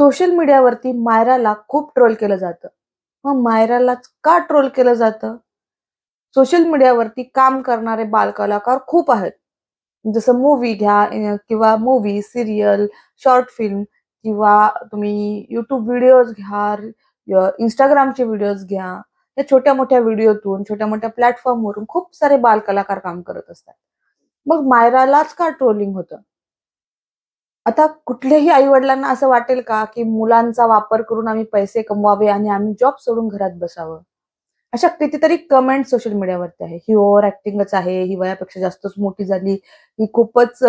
social मीडियावरती मायराला खूप troll केलं जातं मग मायरालाच का ट्रोल केलं जातं सोशल मीडियावरती काम करणारे बालकलाकार खूप आहेत जसं मूवी घ्या किंवा मूवी सिरियल शॉर्ट फिल्म किंवा तुम्ही युट्यूब व्हिडिओज घ्या इंस्टाग्रामचे व्हिडिओज घ्या या छोट्या मोठ्या व्हिडिओतून छोट्या मोठ्या प्लॅटफॉर्मवरून खूप सारे बालकलाकार काम करत असतात मग मायरालाच का ट्रोलिंग होतं आता कुठल्याही आईवडिलांना असं वाटेल का की मुलांचा वापर करून आम्ही पैसे कमवावे आणि आम्ही जॉब सोडून घरात बसावं अशा कितीतरी कमेंट सोशल मीडियावरती आहे ही ओव्हर ऍक्टिंगच आहे ही वयापेक्षा जास्तच मोठी झाली ही खूपच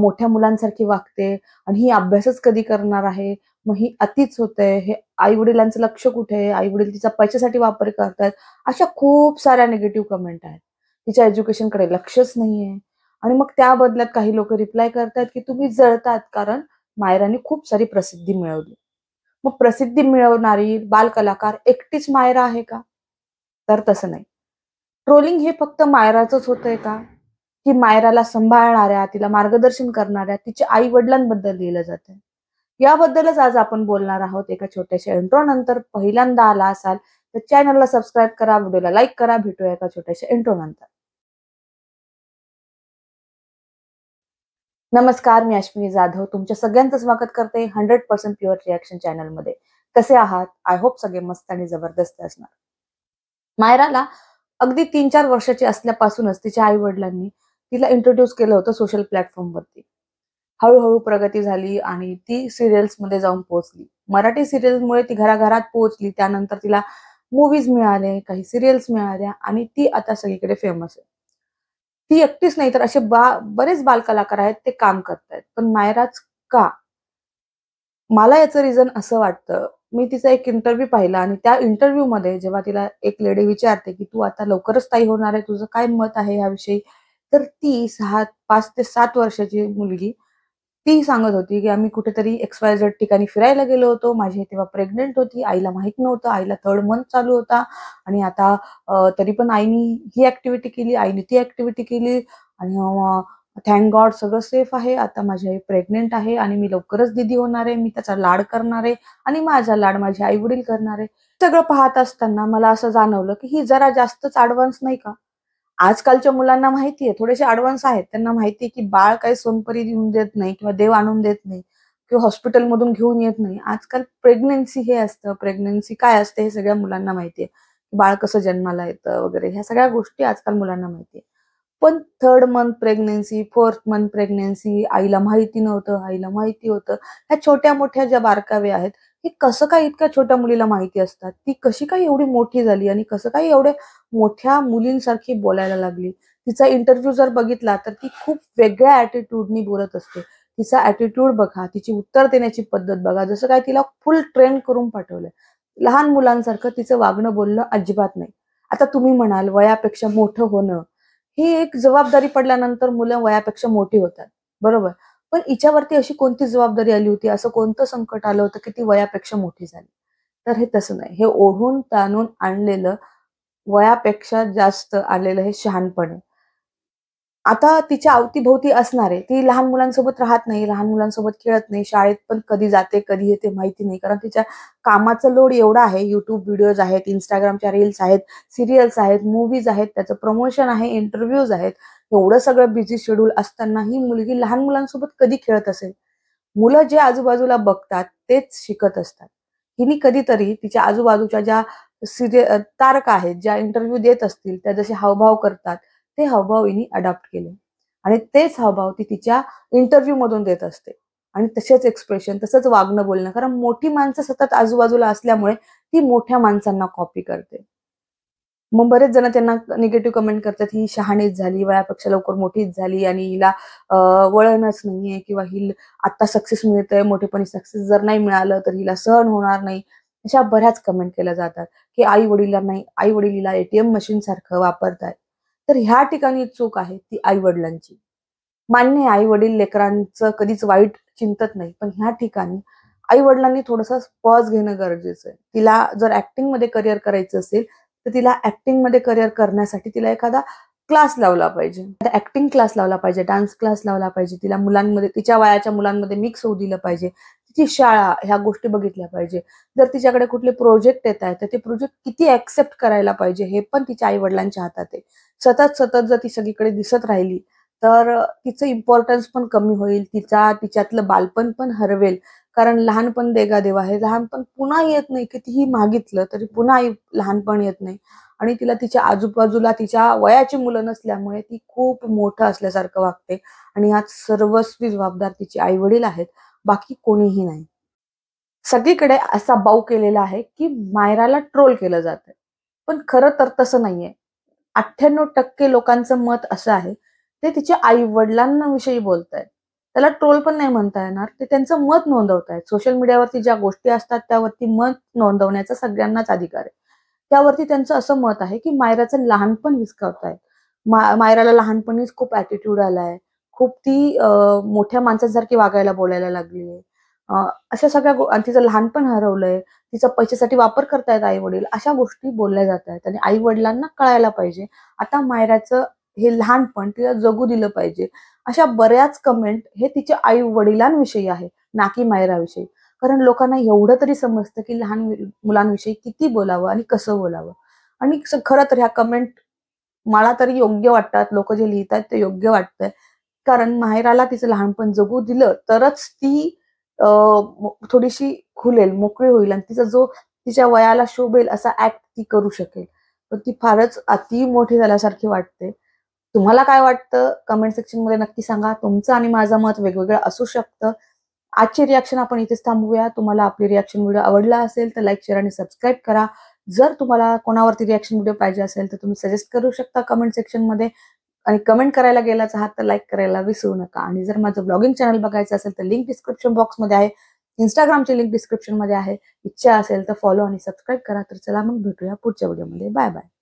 मोठ्या मुलांसारखी वागते आणि ही अभ्यासच कधी करणार आहे मग ही अतिच होते हे आई वडिलांचं लक्ष कुठे आहे आई वडील तिचा पैशासाठी वापर करतात अशा खूप साऱ्या निगेटिव्ह कमेंट आहेत तिच्या एज्युकेशनकडे लक्षच नाहीये आणि मग त्या बदल्यात काही लोक रिप्लाय करतात की तुम्ही जळतात कारण मायराने खूप सारी प्रसिद्धी मिळवली मग प्रसिद्धी मिळवणारी बालकलाकार एकटीच मायरा आहे का तर तसं नाही ट्रोलिंग हे फक्त मायराचंच होतंय का की मायराला सांभाळणाऱ्या तिला मार्गदर्शन करणाऱ्या तिच्या आई वडिलांबद्दल लिहिलं जातं याबद्दलच आज आपण बोलणार आहोत एका छोट्याशा एंट्रो नंतर पहिल्यांदा आला असाल तर चॅनलला सबस्क्राईब करा व्हिडिओला लाईक करा भेटूया एका छोट्याशा इंट्रो नंतर नमस्कार मी अश्विनी जाधव तुमच्या सगळ्यांचं स्वागत करते हंड्रेड पर्सेंट प्युअर रिॲक्शन चॅनलमध्ये कसे आहात आय होप सगळे मस्त आणि जबरदस्त असणार मायराला अगदी तीन चार वर्षाची असल्यापासूनच तिच्या आई वडिलांनी तिला इंट्रोड्यूस केलं होतं सोशल प्लॅटफॉर्मवरती हळूहळू प्रगती झाली आणि ती सिरियल्समध्ये जाऊन पोहोचली मराठी सिरियल्समुळे ती घराघरात पोहोचली त्यानंतर तिला मूवीज मिळाले काही सिरियल्स मिळाल्या आणि ती आता सगळीकडे फेमस आहे ती एकटीच नाही तर असे बा बरेच बालकलाकार आहेत ते काम करतायत पण मायराज का मला याचं रिझन असं वाटतं मी तिचा एक इंटरव्ह्यू पाहिला आणि त्या इंटरव्ह्यू मध्ये जेव्हा तिला एक लेडी विचारते की तू आता लवकरच ताई होणार आहे तुझं काय मत आहे याविषयी तर ती सहा पाच ते सात वर्षाची मुलगी ती सांगत होती की आम्ही कुठेतरी एक्सवाय झेड ठिकाणी फिरायला गेलो होतो माझी तेव्हा प्रेग्नेंट होती आईला माहित नव्हतं आईला थर्ड मंथ चालू होता आणि आता तरी पण आईनी ही ऍक्टिव्हिटी केली आईने ती ऍक्टिव्हिटी केली आणि थँक गॉड सगळं सेफ आहे आता माझी आई प्रेग्नेंट आहे आणि मी लवकरच दिदी होणार आहे मी त्याचा लाड करणार आहे आणि माझा लाड माझे आई वडील करणार आहे सगळं पाहत असताना मला असं जाणवलं की ही जरा जास्तच ऍडव्हान्स नाही का आजकालच्या मुलांना माहिती आहे थोडेसे अडव्हान्स आहेत त्यांना माहिती आहे की बाळ काही सोनपरी देऊन देत नाही किंवा देव आणून देत नाही किंवा हॉस्पिटलमधून घेऊन येत नाही आजकाल प्रेग्नेन्सी हे असतं प्रेग्नेन्सी काय असते हे सगळ्या मुलांना माहिती आहे बाळ कसं जन्माला येतं वगैरे ह्या सगळ्या गोष्टी आजकाल मुलांना माहिती आहे पण third month pregnancy fourth month pregnancy आईला माहिती नव्हतं आईला माहिती होतं ह्या छोट्या मोठ्या ज्या बारकावे आहेत हे कसं काय इतक्या छोट्या मुलीला माहिती असतात ती कशी काय एवढी मोठी झाली आणि कसं काय एवढ्या मोठ्या मुलींसारखी बोलायला लागली तिचा इंटरव्ह्यू जर बघितला तर ती खूप वेगळ्या ऍटिट्यूडनी बोलत असते तिचा ऍटिट्यूड बघा तिची उत्तर देण्याची पद्धत बघा जसं काय तिला फुल ट्रेन करून पाठवलंय लहान मुलांसारखं तिचं वागणं बोलणं अजिबात नाही आता तुम्ही म्हणाल वयापेक्षा मोठं होणं ही एक जबाबदारी पडल्यानंतर मुलं वयापेक्षा मोठी होतात बरोबर पण हिच्यावरती अशी कोणती जबाबदारी आली होती असं कोणतं संकट आलं होतं की ती वयापेक्षा मोठी झाली तर हे तसं नाही हे ओढून ताणून आणलेलं वयापेक्षा जास्त आलेलं हे शहाणपणे आता तिच्या अवतीभोवती असणारे ती लहान मुलांसोबत राहत नाही लहान मुलांसोबत खेळत नाही शाळेत पण कधी जाते कधी येते माहिती नाही कारण तिच्या कामाचा लोड एवढा आहे युट्यूब व्हिडिओज आहेत इंस्टाग्रामच्या रील्स आहेत सिरियल्स आहेत मूवीज आहेत त्याचं प्रमोशन आहे इंटरव्ह्यूज आहेत एवढं सगळं बिझी शेड्यूल असताना ही मुलगी लहान मुलांसोबत कधी खेळत असेल मुलं जे आजूबाजूला बघतात तेच शिकत असतात हिने कधीतरी तिच्या आजूबाजूच्या ज्या सिरिय तारका आहेत ज्या इंटरव्ह्यू देत असतील त्या जसे हावभाव करतात ते हावभाव हिनी अडॉप्ट केले आणि तेच हावभाव ती तिच्या इंटरव्ह्यू मधून देत असते आणि तसेच एक्सप्रेशन तसंच वागणं बोलणं कारण मोठी माणसं सतत आजूबाजूला असल्यामुळे ती मोठ्या माणसांना कॉपी करते मग बरेच जण त्यांना निगेटिव्ह कमेंट करतात ही शहाणीच झाली वयापेक्षा लवकर मोठीच झाली आणि हिला वळणच नाहीये किंवा हि आता सक्सेस मिळत मोठेपणी सक्सेस जर नाही मिळालं तर हिला सहन होणार नाही अशा बऱ्याच कमेंट केल्या जातात की आई नाही आई वडील हिला एटीएम मशीन सारखं वापरताय तर ह्या ठिकाणी चूक आहे ती आई वडिलांची मान्य आई वडील लेकरांचं कधीच वाईट चिंतत नाही पण ह्या ठिकाणी आई वडिलांनी थोडस पॉज घेणं गरजेचं आहे तिला जर ऍक्टिंग मध्ये करिअर करायचं असेल तर तिला ऍक्टिंगमध्ये करिअर करण्यासाठी तिला एखादा क्लास लावला पाहिजे ऍक्टिंग क्लास लावला पाहिजे डान्स क्लास लावला पाहिजे तिला मुलांमध्ये तिच्या वयाच्या मुलांमध्ये मिक्स होऊ दिलं पाहिजे तिची शाळा ह्या गोष्टी बघितल्या पाहिजे जर तिच्याकडे कुठले प्रोजेक्ट येत आहेत तर ते प्रोजेक्ट किती ऍक्सेप्ट करायला पाहिजे हे पण तिच्या आई वडिलांच्या हातात आहे सतत सतत जर ती सगळीकडे दिसत राहिली तर तिचं इम्पॉर्टन्स पण कमी होईल तिचा तिच्यातलं बालपण पण हरवेल कारण लहानपण देगा देवा हे लहानपण पुन्हा येत नाही कितीही मागितलं तरी पुन्हा लहानपण येत नाही आणि तिला तिच्या आजूबाजूला तिच्या वयाची मुलं नसल्यामुळे ती खूप मोठं असल्यासारखं वागते आणि यात सर्वस्वी जबाबदार तिची आई वडील आहेत बाकी कोणीही नाही सगळीकडे असा बाऊ केलेला आहे की मायराला ट्रोल केलं जात पण खरं तर तसं नाहीये अठ्ठ्याण्णव टक्के लोकांचं मत असं आहे ते तिच्या आई वडिलांविषयी बोलत आहेत त्याला ट्रोल पण नाही म्हणता येणार ते त्यांचं मत नोंदवतायत सोशल मीडियावरती ज्या गोष्टी असतात त्यावरती मत नोंदवण्याचा सगळ्यांनाच अधिकार आहे त्यावरती त्यांचं असं मत आहे की मायराचं लहानपण विस्कवतायत मा मायराला लहानपणीच खूप ऍटिट्यूड आलाय खूप ती मोठ्या माणसासारखी वागायला बोलायला लागली आहे अशा सगळ्या तिचं लहानपण हरवलंय तिचा पैशासाठी वापर करतायत आई वडील अशा गोष्टी बोलल्या जात आहेत आणि आई वडिलांना कळायला पाहिजे आता मायराचं हे लहानपण तिला जगू दिलं पाहिजे अशा बऱ्याच कमेंट हे तिच्या आई वडिलांविषयी आहे ना की मायराविषयी कारण लोकांना एवढं तरी समजतं की लहान मुलांविषयी किती बोलावं आणि कसं बोलावं आणि खरं तर ह्या कमेंट मला तरी योग्य वाटतात लोक जे लिहितात ते योग्य वाटतंय कारण माहेराला तिचं लहानपण जगू दिलं तरच ती थोडीशी खुलेल मोकळी होईल आणि तिचा जो तिच्या वयाला शोभेल असा ऍक्ट ती करू शकेल ती फारच अति मोठी झाल्यासारखी वाटते तुम्हाला काय वाटतं कमेंट सेक्शनमध्ये नक्की सांगा तुमचं आणि माझं मत वेगवेगळं असू शकतं आजची रिॲक्शन आपण इथेच थांबूया तुम्हाला आपली रिॲक्शन व्हिडिओ आवडला असेल तर लाईक शेअर आणि सबस्क्राईब करा जर तुम्हाला कोणावरती रिॲक्शन व्हिडिओ पाहिजे असेल तर तुम्ही सजेस्ट करू शकता कमेंट सेक्शनमध्ये आणि कमेंट करायला गेलाच आहात तर लाईक करायला विसरू नका आणि जर माझं ब्लॉगिंग चॅनल बघायचं असेल तर लिंक डिस्क्रिप्शन बॉक्समध्ये आहे इंस्टाग्रामची लिंक डिस्क्रिप्शनमध्ये आहे इच्छा असेल तर फॉलो आणि सबस्क्राईब करा तर चला मग भेटूया पुढच्या व्हिडिओमध्ये बाय बाय